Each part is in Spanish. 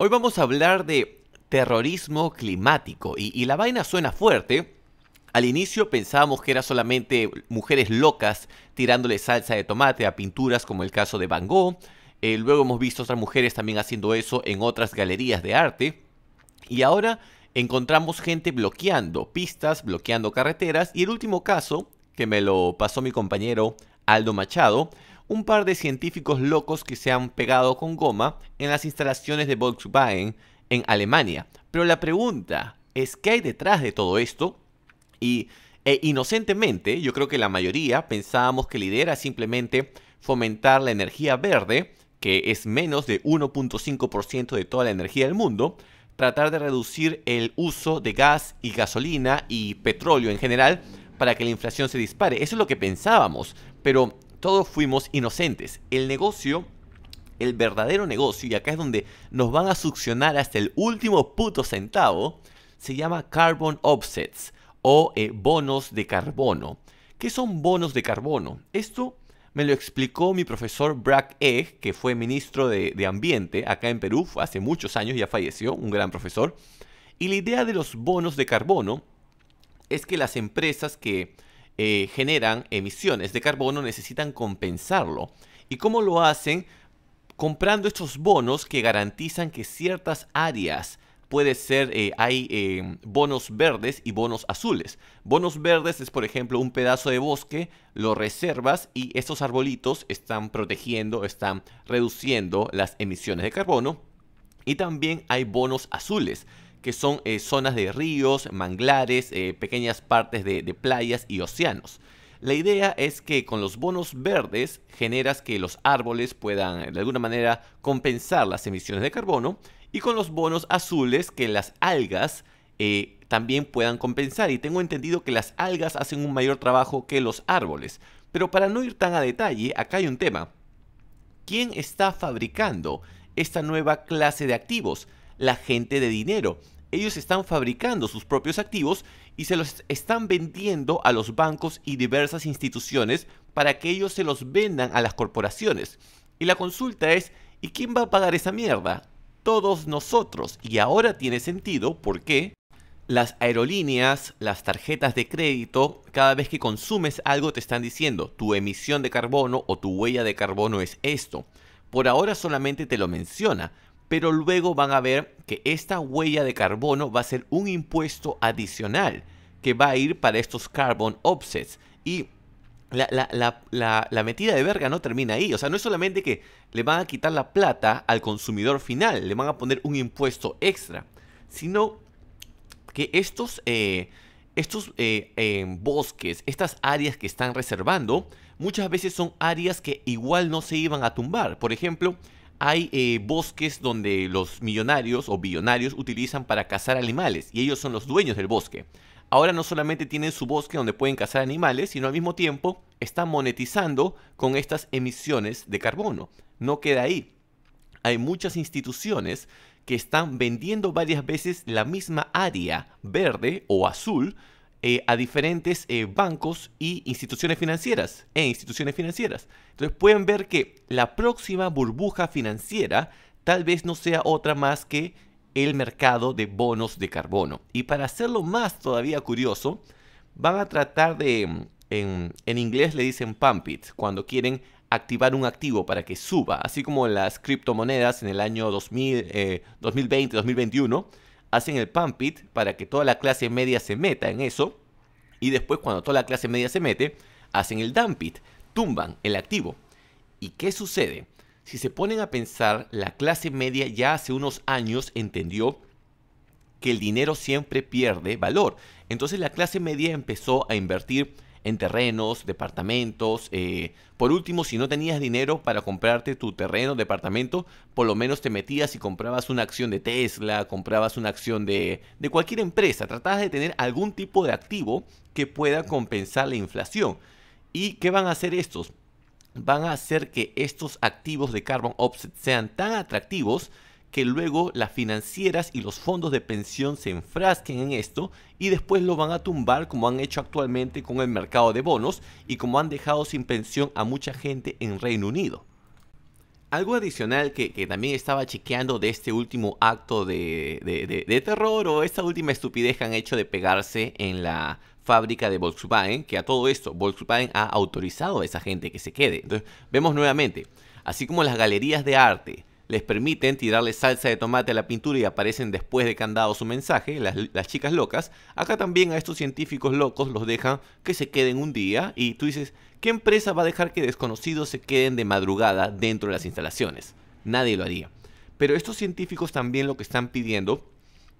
Hoy vamos a hablar de terrorismo climático y, la vaina suena fuerte. Al inicio pensábamos que era solamente mujeres locas tirándole salsa de tomate a pinturas como el caso de Van Gogh. Eh, luego hemos visto otras mujeres también haciendo eso en otras galerías de arte. Y ahora encontramos gente bloqueando pistas, bloqueando carreteras. Y el último caso, que me lo pasó mi compañero Aldo Machado, un par de científicos locos que se han pegado con goma en las instalaciones de Volkswagen en Alemania. Pero la pregunta es, ¿qué hay detrás de todo esto? Y e inocentemente, yo creo que la mayoría pensábamos que la idea era simplemente fomentar la energía verde, que es menos de 1.5% de toda la energía del mundo, tratar de reducir el uso de gas y gasolina y petróleo en general para que la inflación se dispare. Eso es lo que pensábamos, pero todos fuimos inocentes. El negocio, el verdadero negocio, y acá es donde nos van a succionar hasta el último puto centavo, se llama carbon offsets o eh, bonos de carbono. ¿Qué son bonos de carbono? Esto me lo explicó mi profesor Brack Egg, que fue ministro de, de Ambiente acá en Perú hace muchos años, ya falleció, un gran profesor. Y la idea de los bonos de carbono es que las empresas que eh, generan emisiones de carbono necesitan compensarlo. ¿Y cómo lo hacen? Comprando estos bonos que garantizan que ciertas áreas puede ser, eh, hay eh, bonos verdes y bonos azules. Bonos verdes es, por ejemplo, un pedazo de bosque, lo reservas y estos arbolitos están protegiendo, están reduciendo las emisiones de carbono. Y también hay bonos azules que son eh, zonas de ríos, manglares, eh, pequeñas partes de, playas y océanos. La idea es que con los bonos verdes generas que los árboles puedan de alguna manera compensar las emisiones de carbono y con los bonos azules que las algas eh, también puedan compensar. Y tengo entendido que las algas hacen un mayor trabajo que los árboles. Pero para no ir tan a detalle, acá hay un tema. ¿Quién está fabricando esta nueva clase de activos? la gente de dinero. Ellos están fabricando sus propios activos y se los están vendiendo a los bancos y diversas instituciones para que ellos se los vendan a las corporaciones. Y la consulta es, ¿y quién va a pagar esa mierda? Todos nosotros. Y ahora tiene sentido, Porque las aerolíneas, las tarjetas de crédito, cada vez que consumes algo te están diciendo, tu emisión de carbono o tu huella de carbono es esto. Por ahora solamente te lo menciona, pero luego van a ver que esta huella de carbono va a ser un impuesto adicional que va a ir para estos carbon offsets. Y la, metida de verga no termina ahí. O sea, no es solamente que le van a quitar la plata al consumidor final, le van a poner un impuesto extra, sino que estos, eh, estos eh, eh, bosques, estas áreas que están reservando, muchas veces son áreas que igual no se iban a tumbar. Por ejemplo, hay eh, bosques donde los millonarios o billonarios utilizan para cazar animales y ellos son los dueños del bosque. Ahora no solamente tienen su bosque donde pueden cazar animales, sino al mismo tiempo están monetizando con estas emisiones de carbono. No queda ahí. Hay muchas instituciones que están vendiendo varias veces la misma área verde o azul eh, a diferentes eh, bancos y instituciones financieras, e instituciones financieras. Entonces pueden ver que la próxima burbuja financiera tal vez no sea otra más que el mercado de bonos de carbono. Y para hacerlo más todavía curioso, van a tratar de, mm, en, inglés le dicen pump it, cuando quieren activar un activo para que suba, así como las criptomonedas en el año 2020, 2021 hacen el pump it para que toda la clase media se meta en eso. Y después cuando toda la clase media se mete, hacen el dump it, tumban el activo. ¿Y qué sucede? Si se ponen a pensar, la clase media ya hace unos años entendió que el dinero siempre pierde valor. Entonces la clase media empezó a invertir en terrenos, departamentos. Eh, por último, si no tenías dinero para comprarte tu terreno, departamento, por lo menos te metías y comprabas una acción de Tesla, comprabas una acción de, de cualquier empresa. Tratabas de tener algún tipo de activo que pueda compensar la inflación. ¿Y qué van a hacer estos? Van a hacer que estos activos de carbon offset sean tan atractivos que luego las financieras y los fondos de pensión se enfrasquen en esto y después lo van a tumbar como han hecho actualmente con el mercado de bonos y como han dejado sin pensión a mucha gente en Reino Unido. Algo adicional que, también estaba chequeando de este último acto de, de terror o esta última estupidez que han hecho de pegarse en la fábrica de Volkswagen, que a todo esto Volkswagen ha autorizado a esa gente que se quede. Entonces, vemos nuevamente, así como las galerías de arte, les permiten tirarle salsa de tomate a la pintura y aparecen después de que han dado su mensaje, las, las chicas locas, acá también a estos científicos locos los dejan que se queden un día y tú dices, ¿qué empresa va a dejar que desconocidos se queden de madrugada dentro de las instalaciones? Nadie lo haría. Pero estos científicos también lo que están pidiendo,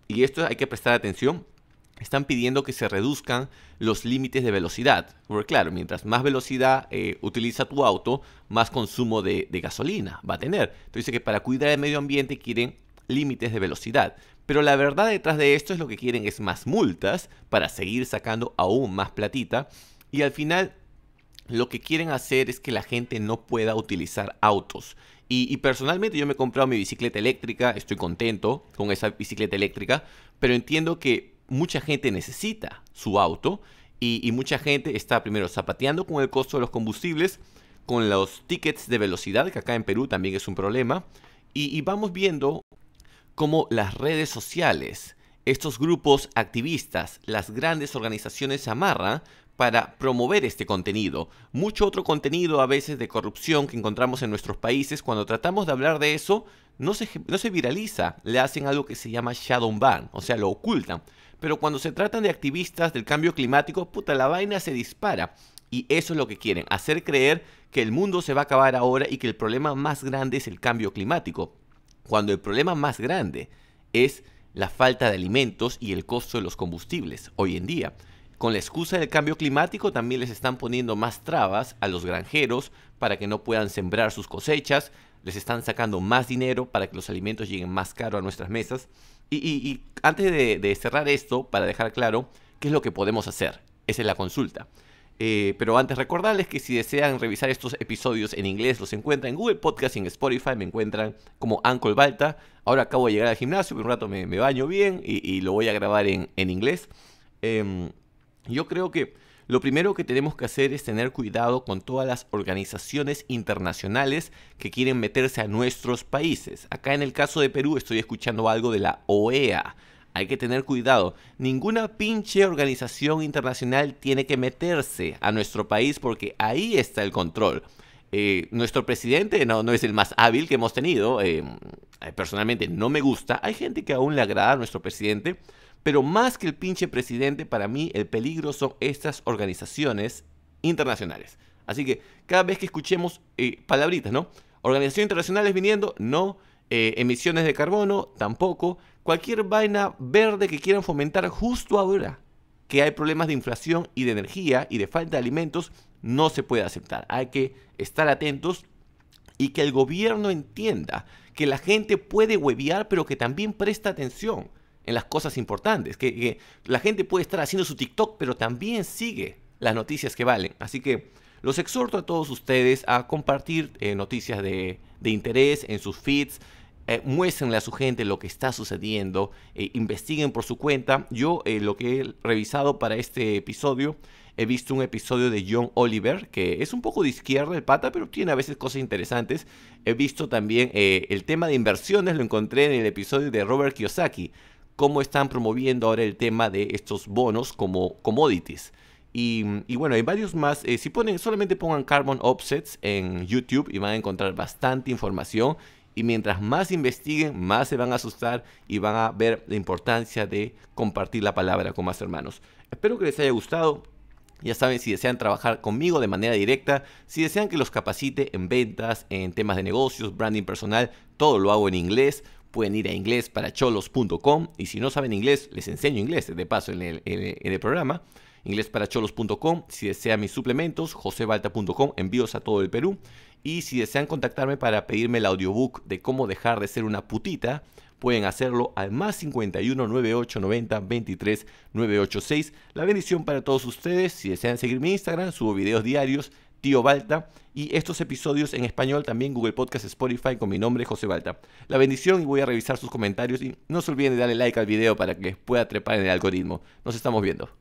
y esto hay que prestar atención, están pidiendo que se reduzcan los límites de velocidad. Porque claro, mientras más velocidad eh, utiliza tu auto, más consumo de, gasolina va a tener. Entonces que para cuidar el medio ambiente quieren límites de velocidad. Pero la verdad detrás de esto es lo que quieren es más multas para seguir sacando aún más platita. Y al final lo que quieren hacer es que la gente no pueda utilizar autos. Y, y, personalmente yo me he comprado mi bicicleta eléctrica, estoy contento con esa bicicleta eléctrica, pero entiendo que mucha gente necesita su auto y, mucha gente está primero zapateando con el costo de los combustibles, con los tickets de velocidad, que acá en Perú también es un problema, y, y vamos viendo cómo las redes sociales, estos grupos activistas, las grandes organizaciones se amarran para promover este contenido. Mucho otro contenido a veces de corrupción que encontramos en nuestros países, cuando tratamos de hablar de eso, no se, no se viraliza, le hacen algo que se llama shadow ban, o sea, lo ocultan. Pero cuando se tratan de activistas del cambio climático, puta, la vaina se dispara. Y eso es lo que quieren, hacer creer que el mundo se va a acabar ahora y que el problema más grande es el cambio climático. Cuando el problema más grande es la falta de alimentos y el costo de los combustibles hoy en día. Con la excusa del cambio climático también les están poniendo más trabas a los granjeros para que no puedan sembrar sus cosechas, les están sacando más dinero para que los alimentos lleguen más caro a nuestras mesas. Y, antes de, cerrar esto, para dejar claro qué es lo que podemos hacer, esa es la consulta. Eh, pero antes recordarles que si desean revisar estos episodios en inglés, los encuentran en Google Podcast y en Spotify, me encuentran como Ancol Balta. Ahora acabo de llegar al gimnasio, por un rato me, baño bien y, lo voy a grabar en, inglés. Em, yo creo que lo primero que tenemos que hacer es tener cuidado con todas las organizaciones internacionales que quieren meterse a nuestros países. Acá en el caso de Perú estoy escuchando algo de la OEA. Hay que tener cuidado. Ninguna pinche organización internacional tiene que meterse a nuestro país porque ahí está el control. Eh, nuestro presidente no, es el más hábil que hemos tenido. Eh, personalmente no me gusta. Hay gente que aún le agrada a nuestro presidente pero más que el pinche presidente, para mí el peligro son estas organizaciones internacionales. Así que cada vez que escuchemos eh, palabritas, ¿no? Organizaciones internacionales viniendo, no. Eh, emisiones de carbono, tampoco. Cualquier vaina verde que quieran fomentar justo ahora que hay problemas de inflación y de energía y de falta de alimentos, no se puede aceptar. Hay que estar atentos y que el gobierno entienda que la gente puede hueviar, pero que también presta atención en las cosas importantes. Que, la gente puede estar haciendo su TikTok, pero también sigue las noticias que valen. Así que los exhorto a todos ustedes a compartir eh, noticias de, de, interés en sus feeds. Eh, a su gente lo que está sucediendo. Eh, investiguen por su cuenta. Yo eh, lo que he revisado para este episodio, he visto un episodio de John Oliver, que es un poco de izquierda el pata, pero tiene a veces cosas interesantes. He visto también el tema de inversiones, lo encontré en el episodio de Robert Kiyosaki cómo están promoviendo ahora el tema de estos bonos como commodities. Y, bueno, hay varios más. Eh, si ponen, solamente pongan Carbon Offsets en YouTube y van a encontrar bastante información. Y mientras más investiguen, más se van a asustar y van a ver la importancia de compartir la palabra con más hermanos. Espero que les haya gustado. Ya saben, si desean trabajar conmigo de manera directa, si desean que los capacite en ventas, en temas de negocios, branding personal, todo lo hago en inglés pueden ir a inglesparacholos.com y si no saben inglés, les enseño inglés de paso en el, programa. Inglesparacholos.com, si desean mis suplementos, josebalta.com, envíos a todo el Perú. Y si desean contactarme para pedirme el audiobook de cómo dejar de ser una putita, pueden hacerlo al más 51 98 90 23 986. La bendición para todos ustedes. Si desean seguir mi Instagram, subo videos diarios Tío Balta y estos episodios en español también Google Podcast, Spotify con mi nombre José Balta. La bendición y voy a revisar sus comentarios y no se olviden de darle like al video para que pueda trepar en el algoritmo. Nos estamos viendo.